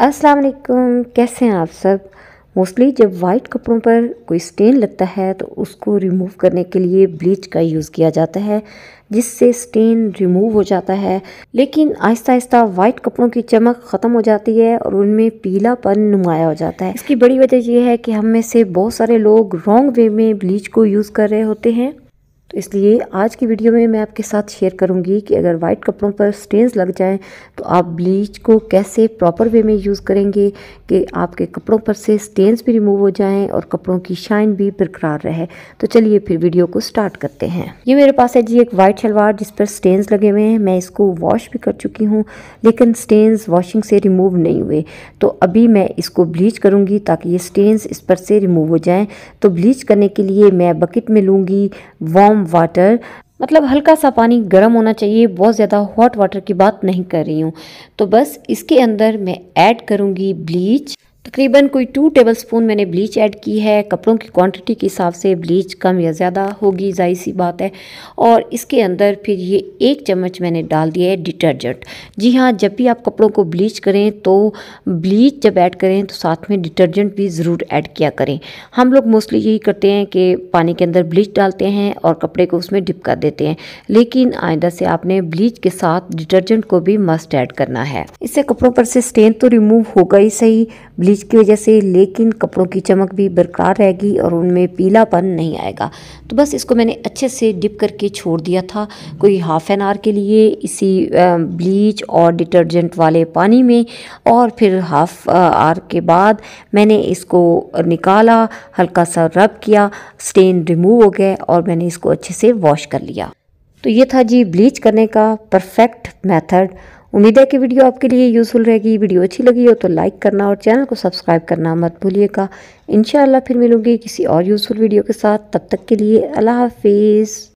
अस्सलाम वालेकुम कैसे हैं आप सब मोस्टली जब वाइट कपड़ों पर कोई स्टेन लगता है तो उसको रिमूव करने के लिए ब्लीच का यूज़ किया जाता है जिससे स्टेन रिमूव हो जाता है लेकिन आहिस्ता आहिस्ता वाइट कपड़ों की चमक ख़त्म हो जाती है और उनमें पीलापन नुमाया हो जाता है इसकी बड़ी वजह यह है कि हम में से बहुत सारे लोग रॉन्ग वे में ब्लीच को यूज़ कर रहे होते हैं तो इसलिए आज की वीडियो में मैं आपके साथ शेयर करूंगी कि अगर वाइट कपड़ों पर स्टेन्स लग जाएं तो आप ब्लीच को कैसे प्रॉपर वे में यूज़ करेंगे कि आपके कपड़ों पर से स्टेन्स भी रिमूव हो जाएं और कपड़ों की शाइन भी बरकरार रहे तो चलिए फिर वीडियो को स्टार्ट करते हैं ये मेरे पास है जी एक वाइट शलवार जिस पर स्टेन्स लगे हुए हैं मैं इसको वॉश भी कर चुकी हूँ लेकिन स्टेन्स वॉशिंग से रिमूव नहीं हुए तो अभी मैं इसको ब्लीच करूँगी ताकि ये स्टेन्स इस पर से रिमूव हो जाएँ तो ब्लीच करने के लिए मैं बकेट में लूँगी वॉम वाटर मतलब हल्का सा पानी गर्म होना चाहिए बहुत ज़्यादा हॉट वाटर की बात नहीं कर रही हूँ तो बस इसके अंदर मैं ऐड करूँगी ब्लीच तकरीबन कोई टू टेबल स्पून मैंने ब्लीच ऐड की है कपड़ों की क्वांटिटी के हिसाब से ब्लीच कम या ज़्यादा होगी जाहिर सी बात है और इसके अंदर फिर ये एक चम्मच मैंने डाल दिया है डिटर्जेंट जी हाँ जब भी आप कपड़ों को ब्लीच करें तो ब्लीच जब ऐड करें तो साथ में डिटर्जेंट भी ज़रूर ऐड किया करें हम लोग मोस्टली यही करते हैं कि पानी के अंदर ब्लीच डालते हैं और कपड़े को उसमें डिप कर देते हैं लेकिन आइंदा से आपने ब्लीच के साथ डिटर्जेंट को भी मस्ट ऐड करना है इससे कपड़ों पर से स्टेन तो रिमूव होगा ही सही ब्लीच ब्लीच की वजह से लेकिन कपड़ों की चमक भी बरकरार रहेगी और उनमें पीलापन नहीं आएगा तो बस इसको मैंने अच्छे से डिप करके छोड़ दिया था कोई हाफ़ एन आवर के लिए इसी ब्लीच और डिटर्जेंट वाले पानी में और फिर हाफ आवर के बाद मैंने इसको निकाला हल्का सा रब किया स्टेन रिमूव हो गया और मैंने इसको अच्छे से वॉश कर लिया तो ये था जी ब्लीच करने का परफेक्ट मेथड उम्मीद है कि वीडियो आपके लिए यूज़फुल रहेगी वीडियो अच्छी लगी हो तो लाइक करना और चैनल को सब्सक्राइब करना मत भूलिएगा इन फिर मिलूंगी किसी और यूज़फुल वीडियो के साथ तब तक के लिए अल्लाह हाफिज़